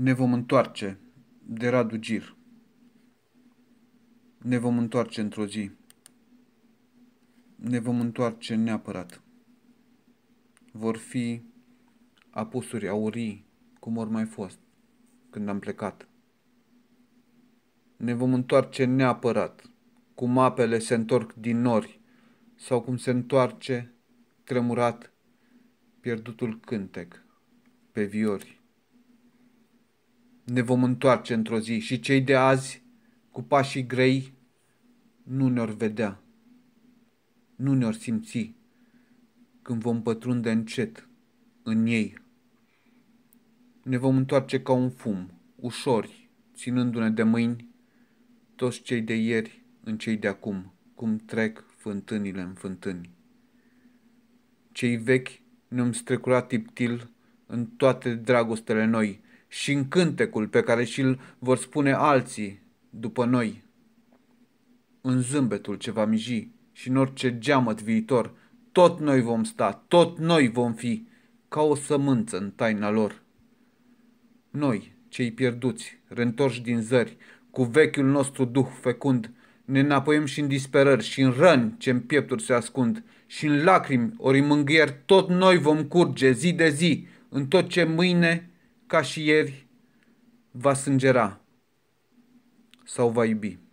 Ne vom întoarce de Radu Gir. Ne vom întoarce într-o zi. Ne vom întoarce neapărat. Vor fi apusuri aurii, cum ori mai fost, când am plecat. Ne vom întoarce neapărat, cum apele se întorc din nori, sau cum se întoarce, tremurat, pierdutul cântec pe viori ne vom întoarce într-o zi și cei de azi, cu pașii grei, nu ne-or vedea, nu ne-or simți când vom pătrunde încet în ei. Ne vom întoarce ca un fum, ușori, ținându-ne de mâini, toți cei de ieri în cei de acum, cum trec fântânile în fântâni. Cei vechi ne-am strecurat tiptil în toate dragostele noi, și în cântecul pe care și-l vor spune alții după noi, în zâmbetul ce va miji și în orice geamăt viitor, tot noi vom sta, tot noi vom fi, ca o sămânță în taina lor. Noi, cei pierduți, rentorși din zări, cu vechiul nostru duh fecund, ne înapoiem și în disperări și în răni ce în piepturi se ascund și în lacrimi ori în mânghier, tot noi vom curge zi de zi în tot ce mâine ca și ieri, va sângera sau va iubi.